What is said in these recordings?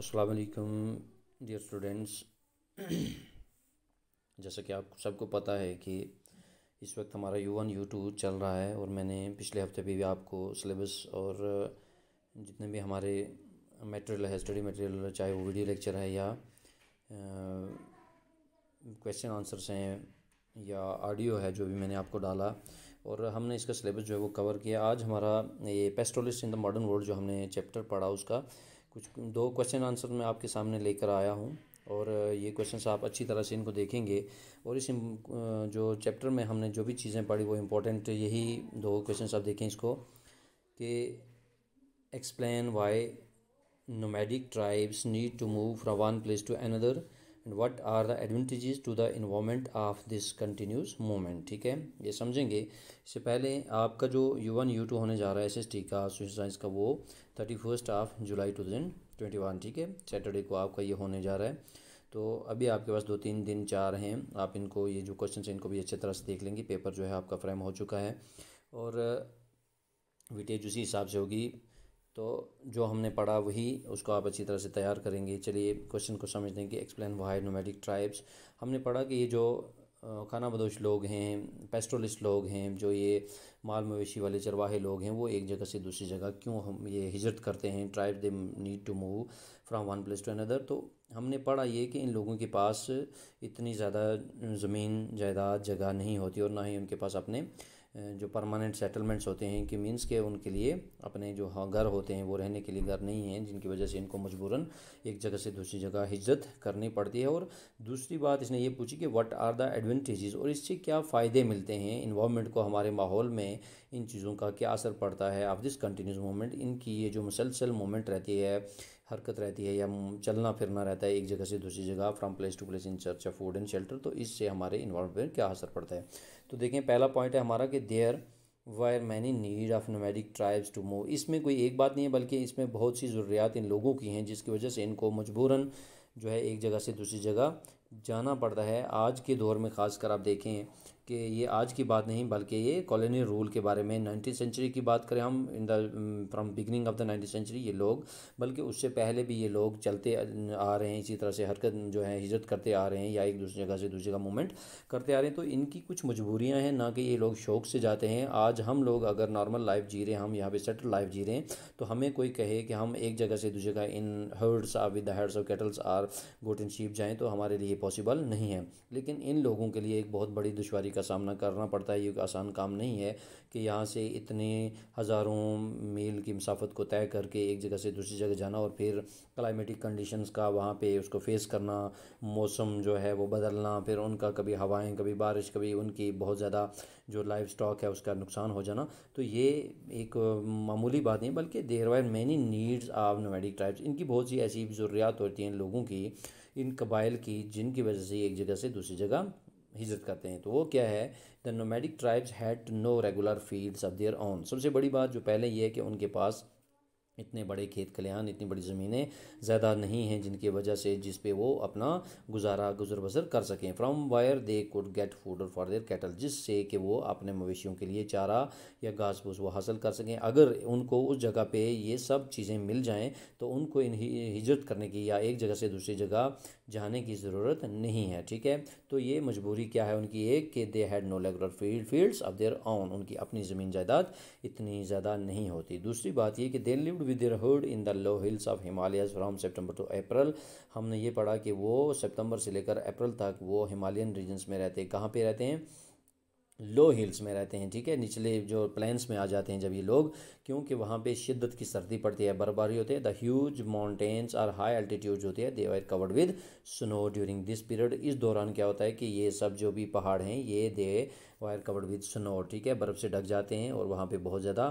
अस्सलाम वालेकुम dear students जैसा कि आप सबको पता है कि इस वक्त हमारा यू वन यू टू चल रहा है और मैंने पिछले हफ्ते भी, भी आपको सिलेबस और जितने भी हमारे मटेरियल है स्टडी मटेरियल चाहे वो वीडियो लेक्चर है या क्वेश्चन आंसर्स हैं या ऑडियो है जो भी मैंने आपको डाला और हमने इसका सिलेबस जो है वो कवर किया आज हमारा ये pastoralist in the modern world जो हमने चैप्टर पढ़ा उसका कुछ दो क्वेश्चन आंसर मैं आपके सामने लेकर आया हूँ और ये क्वेश्चन आप अच्छी तरह से इनको देखेंगे और इस जो चैप्टर में हमने जो भी चीज़ें पढ़ी वो इम्पोर्टेंट यही दो क्वेश्चन आप देखें इसको कि explain why nomadic tribes need to move from one place to another and what are the advantages to the involvement of this continuous movement ठीक है ये समझेंगे इससे पहले आपका जो यू वन यू टू होने जा रहा है एस एस टी का सोशल साइंस का वो thirty first of July two thousand twenty one ठीक है सैटरडे को आपका ये होने जा रहा है तो अभी आपके पास दो तीन दिन चार हैं आप इनको ये जो क्वेश्चन हैं इनको भी अच्छे तरह से देख लेंगे पेपर जो है आपका फ्रेम हो चुका है और वीटेज उसी हिसाब से होगी तो जो हमने पढ़ा वही उसको आप अच्छी तरह से तैयार करेंगे चलिए क्वेश्चन को समझते हैं कि एक्सप्लेन वाई नोमेडिक ट्राइब्स हमने पढ़ा कि ये जो खाना बदोश लोग हैं पेस्ट्रोलिस्ट लोग हैं जो ये माल मवेशी वाले चरवाहे लोग हैं वो एक जगह से दूसरी जगह क्यों हम ये हिजरत करते हैं tribe they need to move from one place to another तो हमने पढ़ा ये कि इन लोगों के पास इतनी ज़्यादा ज़मीन जायदाद जगह नहीं होती और ना ही उनके पास अपने जो परमानेंट सेटलमेंट्स होते हैं कि मीन्स के उनके लिए अपने जो घर होते हैं वो रहने के लिए घर नहीं हैं जिनकी वजह से इनको मजबूरन एक जगह से दूसरी जगह हिजरत करनी पड़ती है और दूसरी बात इसने ये पूछी कि व्हाट आर द एडवांटेजेस और इससे क्या फ़ायदे मिलते हैं इन्वामेंट को हमारे माहौल में इन चीज़ों का क्या असर पड़ता है ऑफ दिस कंटिन्यूस मोमेंट इनकी ये जो मुसलसल मूवमेंट रहती है हरकत रहती है या चलना फिरना रहता है एक जगह से दूसरी जगह from place to place in search of food and shelter तो इससे हमारे इन्वायरमेंट पर क्या असर पड़ता है तो देखें पहला पॉइंट है हमारा कि there were many need of nomadic tribes to move इसमें कोई एक बात नहीं है बल्कि इसमें बहुत सी ज़रूरियात इन लोगों की हैं जिसकी वजह से इनको मजबूरन जो है एक जगह से दूसरी जगह जाना पड़ता है आज के दौर में ख़ास कर आप देखें कि ये आज की बात नहीं बल्कि ये कॉलोनी रूल के बारे में नाइन्टीन सेंचुरी की बात करें हम in the from beginning of the nineteen century ये लोग बल्कि उससे पहले भी ये लोग चलते आ रहे हैं इसी तरह से हरकत जो है हिजरत करते आ रहे हैं या एक दूसरी जगह से दूसरी जगह मूवमेंट करते आ रहे हैं तो इनकी कुछ मजबूरियाँ हैं ना कि ये लोग शौक से जाते हैं आज हम लोग अगर नॉर्मल लाइफ जी रहे हैं हम यहाँ पर सेटल लाइफ जी रहे हैं तो हमें कोई कहे कि हम एक जगह से दूसरी जगह in herds or with the herds of cattles or goat and sheep जाएँ तो हमारे लिए पॉसिबल नहीं है लेकिन इन लोगों के लिए एक बहुत बड़ी दुशारी का सामना करना पड़ता है ये आसान काम नहीं है कि यहाँ से इतने हज़ारों मील की मसाफत को तय करके एक जगह से दूसरी जगह जाना और फिर क्लाइमेटिक कंडीशंस का वहाँ पे उसको फेस करना मौसम जो है वो बदलना फिर उनका कभी हवाएं कभी बारिश कभी उनकी बहुत ज़्यादा जो लाइफ स्टॉक है उसका नुकसान हो जाना तो ये एक मामूली बात नहीं बल्कि there were many needs of nomadic tribes इनकी बहुत सी ऐसी ज़रूरियात होती हैं लोगों की इन कबाइल की जिनकी वजह से एक जगह से दूसरी जगह हिजरत करते हैं तो वो क्या है the nomadic tribes had no regular fields of their own सबसे बड़ी बात जो पहले ये है कि उनके पास इतने बड़े खेत खलिहान इतनी बड़ी ज़मीनें ज़्यादा नहीं हैं जिनकी वजह से जिस पे वो अपना गुजारा गुजर बसर कर सकें from where they could get food for their cattle जिससे कि वो अपने मवेशियों के लिए चारा या घास फूस वो हासिल कर सकें अगर उनको उस जगह पे ये सब चीज़ें मिल जाएं तो उनको इन हिजरत करने की या एक जगह से दूसरी जगह जाने की ज़रूरत नहीं है ठीक है तो ये मजबूरी क्या है उनकी एक कि they had no regular field fields of their own उनकी अपनी ज़मीन जायदाद इतनी ज़्यादा नहीं होती दूसरी बात ये कि they lived with their herd in the low hills of Himalayas from September to April हमने ये पढ़ा कि वो सितंबर से लेकर अप्रैल तक वो हिमालयन रीजन्स में रहते कहाँ पर रहते हैं लो हिल्स में रहते हैं ठीक है निचले जो प्लेन्स में आ जाते हैं जब ये लोग क्योंकि वहाँ पे शिद्दत की सर्दी पड़ती है बर्फबारी होती है द ह्यूज माउंटेन्स और हाई अल्टीट्यूड होती है they are covered with snow during this period इस दौरान क्या होता है कि ये सब जो भी पहाड़ हैं ये they were covered with snow ठीक है बर्फ़ से ढक जाते हैं और वहाँ पे बहुत ज़्यादा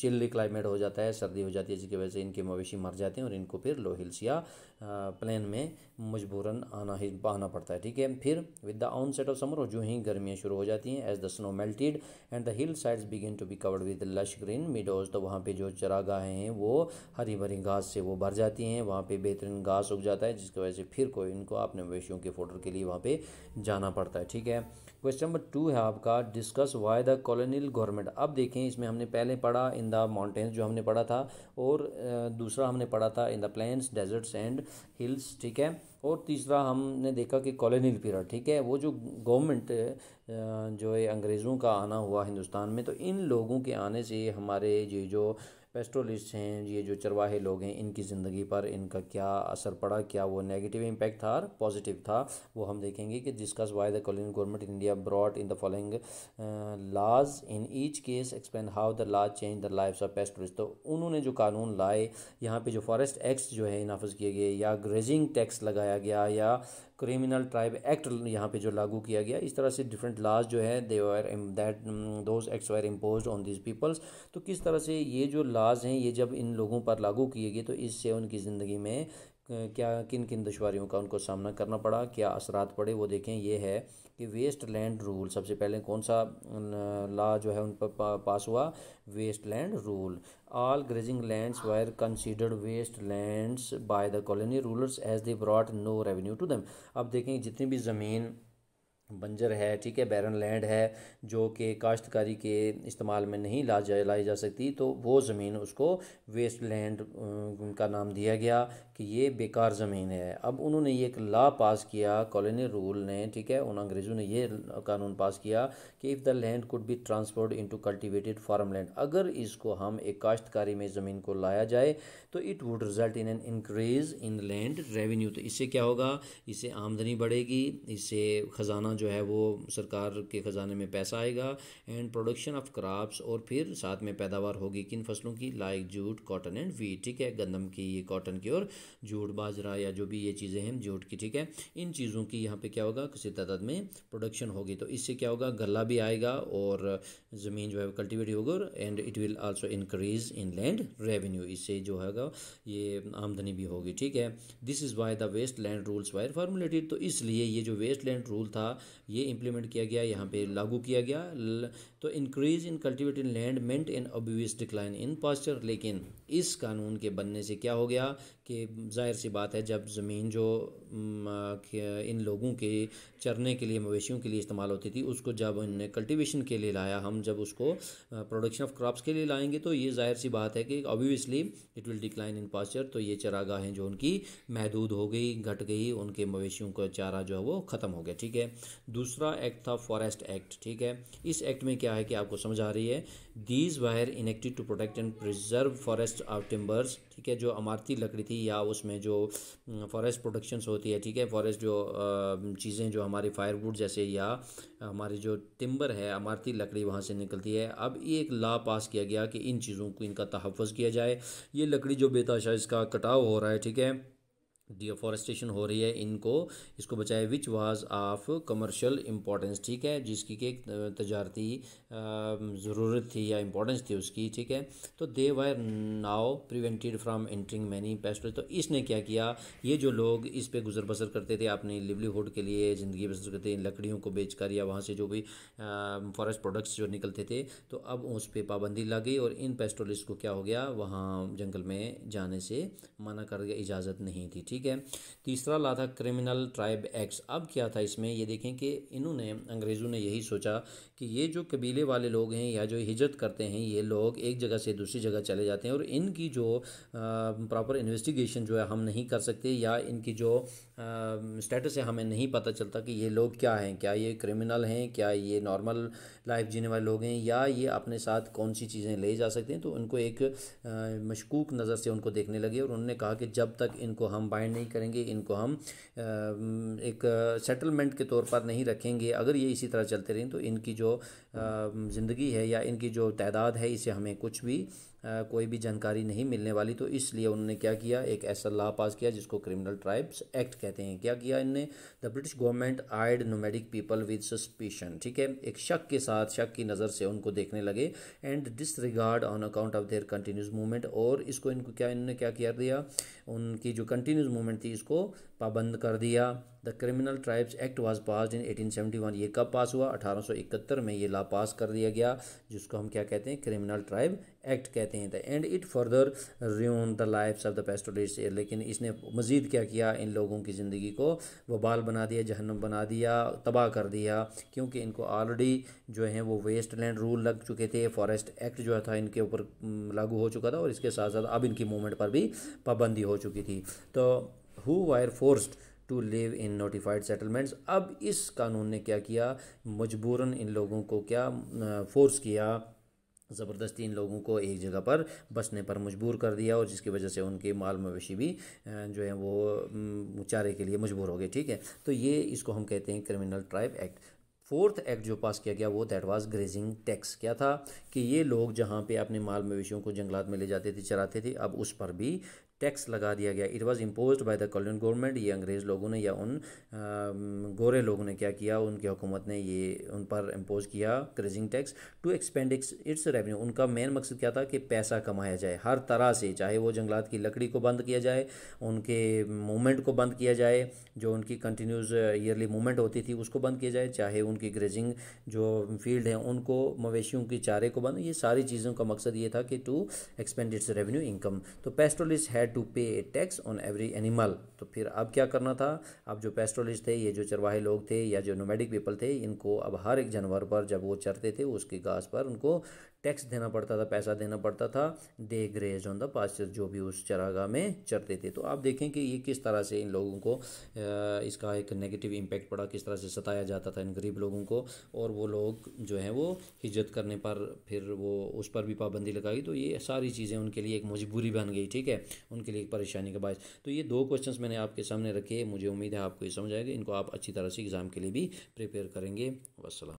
चिल्ली क्लाइमेट हो जाता है सर्दी हो जाती है जिसकी वजह से इनके मवेशी मर जाते हैं और इनको फिर लो हिल्स या प्लान में मजबूरन आना ही आना पड़ता है ठीक है फिर with the onset of summer और जो ही गर्मियाँ शुरू हो जाती हैं as the snow melted and the hill sides begin to be covered with lush green meadows तो वहाँ पे जो चरागाहें हैं वो हरी भरी घास से वो भर जाती हैं वहाँ पे बेहतरीन घास उग जाता है जिसकी वजह से फिर कोई इनको अपने मवेशियों के फोटो के लिए वहाँ पे जाना पड़ता है ठीक है क्वेश्चन नंबर टू है आपका discuss why the colonial government अब देखें इसमें हमने पहले पढ़ा इन द माउंटेन्स जो हमने पढ़ा था और दूसरा हमने पढ़ा था in the plains deserts and hills ठीक है और तीसरा हमने देखा कि कॉलोनियल पीरियड ठीक है वो जो गवर्नमेंट जो है अंग्रेज़ों का आना हुआ हिंदुस्तान में तो इन लोगों के आने से हमारे ये जो पेस्टोलिस्ट हैं ये जो चरवाहे लोग हैं इनकी ज़िंदगी पर इनका क्या असर पड़ा क्या वो नेगेटिव इम्पैक्ट था और पॉजिटिव था वो हम देखेंगे कि discuss why the colony government in India brought in the following laws in each case explain how the laws change the life of pastoralist तो उन्होंने जो कानून लाए यहाँ पर जो फॉरेस्ट एक्ट जो है नाफज किए गए या ग्रेजिंग टैक्स लगाया गया या क्रिमिनल ट्राइब एक्ट यहाँ पे जो लागू किया गया इस तरह से डिफरेंट लाज जो है they are that those acts are impose on this peoples तो किस तरह से ये जो लाज हैं ये जब इन लोगों पर लागू किए गए तो इससे उनकी ज़िंदगी में क्या किन किन दुशारियों का उनको सामना करना पड़ा क्या असरात पड़े वो देखें ये है कि वेस्ट लैंड रूल सबसे पहले कौन सा ला जो है उन पर पास हुआ waste land rule all grazing lands were considered waste lands by the colony rulers as they brought no revenue to them अब देखें जितनी भी ज़मीन बंजर है ठीक है बैरन लैंड है जो कि काश्तकारी के इस्तेमाल में नहीं ला जा लाई जा सकती तो वो ज़मीन उसको वेस्ट लैंड का नाम दिया गया कि ये बेकार ज़मीन है अब उन्होंने ये एक लॉ पास किया कॉलोनी रूल ने ठीक है उन अंग्रेज़ों ने ये कानून पास किया कि if the land could be transferred to cultivated farm land अगर इसको हम एक काश्तकारी में ज़मीन को लाया जाए तो it would result in an increase in land revenue तो इससे क्या होगा इससे आमदनी बढ़ेगी इससे ख़जाना जो है वो सरकार के ख़जाने में पैसा आएगा एंड प्रोडक्शन ऑफ क्राप्स और फिर साथ में पैदावार होगी किन फसलों की like jute cotton and wheat ठीक है गंदम की ये कॉटन की और जूट बाजरा या जो भी ये चीज़ें हैं जूट की ठीक है इन चीज़ों की यहाँ पर क्या होगा किसी तादाद में प्रोडक्शन होगी तो इससे क्या होगा गला भी आएगा और ज़मीन जो है कल्टिवेट होगी and it will also increase in land revenue इससे जो है ये आमदनी भी होगी ठीक है this is why the waste land rules were formulated तो इसलिए ये जो वेस्ट लैंड रूल था ये इम्प्लीमेंट किया गया यहाँ पे लागू किया गया तो increase in cultivated land meant an obvious decline in pasture लेकिन इस कानून के बनने से क्या हो गया कि जाहिर सी बात है जब ज़मीन जो इन लोगों के चरने के लिए मवेशियों के लिए इस्तेमाल होती थी उसको जब इनने कल्टिवेशन के लिए लाया हम जब उसको प्रोडक्शन ऑफ क्रॉप्स के लिए लाएंगे तो ये जाहिर सी बात है कि obviously it will decline in pasture तो ये चरागाहें जो उनकी महदूद हो गई घट गई उनके मवेशियों का चारा जो है वो ख़त्म हो गया ठीक है दूसरा एक्ट था फॉरेस्ट एक्ट ठीक है इस एक्ट में क्या है कि आपको समझ आ रही है these were enacted to protect and preserve forest of timbers ठीक है जो अमारती लकड़ी थी या उसमें जो फॉरेस्ट हम्म, प्रोटेक्शन होती है ठीक है फॉरेस्ट जो चीज़ें जो हमारी फायरवुड जैसे या हमारी जो टिम्बर है अमारती लकड़ी वहाँ से निकलती है अब ये एक ला पास किया गया कि इन चीज़ों को इनका तहफ़ किया जाए ये लकड़ी जो बेताशा इसका कटाव हो रहा है ठीक है डिफॉरेस्टेशन हो रही है इनको इसको बचाए which was of commercial importance ठीक है जिसकी के तजारती ज़रूरत थी या इम्पोर्टेंस थी उसकी ठीक है तो they were now prevented from entering many pest तो इसने क्या किया ये जो लोग इस पर गुजर बसर करते थे अपनी लिवलीहुड के लिए ज़िंदगी बसर करते इन लकड़ियों को कर या वहाँ से जो भी फॉरेस्ट प्रोडक्ट्स जो निकलते थे तो अब उस पर पाबंदी लग गई और इन पेस्टोलिस्ट को क्या हो गया वहाँ जंगल में जाने से मना कर गया इजाज़त नहीं थी ठीक ठीक है तीसरा ला था क्रिमिनल ट्राइब एक्ट अब क्या था इसमें ये देखें कि इन्होंने अंग्रेज़ों ने यही सोचा कि ये जो कबीले वाले लोग हैं या जो हिजत करते हैं ये लोग एक जगह से दूसरी जगह चले जाते हैं और इनकी जो प्रॉपर इन्वेस्टिगेशन जो है हम नहीं कर सकते या इनकी जो स्टेटस है हमें नहीं पता चलता कि ये लोग क्या हैं क्या ये क्रिमिनल हैं क्या ये नॉर्मल लाइफ जीने वाले लोग हैं या ये अपने साथ कौन सी चीज़ें ले जा सकते हैं तो उनको एक मशकूक नज़र से उनको देखने लगे और उन्होंने कहा कि जब तक इनको हम बाइंड फाइंड नहीं करेंगे इनको हम एक सेटलमेंट के तौर पर नहीं रखेंगे अगर ये इसी तरह चलते रहें तो इनकी जो ज़िंदगी है या इनकी जो तादाद है इसे हमें कुछ भी कोई भी जानकारी नहीं मिलने वाली तो इसलिए उन्होंने क्या किया एक ऐसा लॉ पास किया जिसको क्रिमिनल ट्राइब्स एक्ट कहते हैं क्या किया इनने the British government eyed nomadic people with suspicion ठीक है एक शक के साथ शक की नज़र से उनको देखने लगे and disregard on account of their continuous movement और इसको इनको क्या इन्होंने क्या किया दिया उनकी जो कंटिन्यूस मूवमेंट थी इसको पाबंद कर दिया the criminal tribes act was pass in 1871 ये कब पास हुआ 1871 में ये ला पास कर दिया गया जिसको हम क्या कहते हैं क्रिमिनल ट्राइब एक्ट कहते हैं and it further ruin the life of the pastoralist लेकिन इसने मज़ीद क्या किया इन लोगों की ज़िंदगी को वबाल बना दिया जहनम बना दिया तबाह कर दिया क्योंकि इनको ऑलरेडी जो है वो वेस्ट लैंड रूल लग चुके थे फॉरेस्ट एक्ट जो था इनके ऊपर लागू हो चुका था और इसके साथ साथ अब इनकी मूवमेंट पर भी पाबंदी हो चुकी थी तो who were forced to live in notified settlements अब इस कानून ने क्या किया मजबूरन इन लोगों को क्या फोर्स किया ज़बरदस्ती इन लोगों को एक जगह पर बसने पर मजबूर कर दिया और जिसकी वजह से उनके माल मवेशी भी जो है वो चारे के लिए मजबूर हो गए ठीक है तो ये इसको हम कहते हैं criminal tribe act fourth act जो पास किया गया वो दैट वाज ग्रेजिंग टैक्स क्या था कि ये लोग जहाँ पे अपने माल मवेशियों को जंगलात में ले जाते थे चराते थे अब उस पर भी टैक्स लगा दिया गया it was impose by the colonial government ये अंग्रेज़ लोगों ने या उन गोरे लोगों ने क्या किया उनकी हुकूमत ने ये उन पर इम्पोज किया grazing tax to expand its revenue उनका मेन मकसद क्या था कि पैसा कमाया जाए हर तरह से चाहे वो जंगलात की लकड़ी को बंद किया जाए उनके मूवमेंट को बंद किया जाए जो उनकी कंटिन्यूस ईयरली मूवमेंट होती थी उसको बंद किया जाए चाहे उनकी ग्रेजिंग जो फील्ड है उनको मवेशियों के चारे को बंद ये सारी चीज़ों का मकसद ये था कि to expand its revenue income तो pastoralists had had to pay a tax on every animal तो फिर अब क्या करना था अब जो पेस्ट्रोलिस्ट थे ये जो चरवाहे लोग थे या जो नोमेडिक पीपल थे इनको अब हर एक जानवर पर जब वो चरते थे उसकी घास पर उनको टैक्स देना पड़ता था पैसा देना पड़ता था they graze on the pasture जो भी उस चरागाह में चरते थे तो आप देखें कि ये किस तरह से इन लोगों को इसका एक नेगेटिव इम्पैक्ट पड़ा किस तरह से सताया जाता था इन गरीब लोगों को और वो लोग जो हैं वो हिजत करने पर फिर वो उस पर भी पाबंदी लगाई तो ये सारी चीज़ें उनके लिए एक मजबूरी बन गई ठीक है उनके लिए एक परेशानी का बायस तो ये दो क्वेश्चन मैंने आपके सामने रखे मुझे उम्मीद है आपको ये समझ आएगा इनको आप अच्छी तरह से एग्ज़ाम के लिए भी प्रिपेयर करेंगे वसलम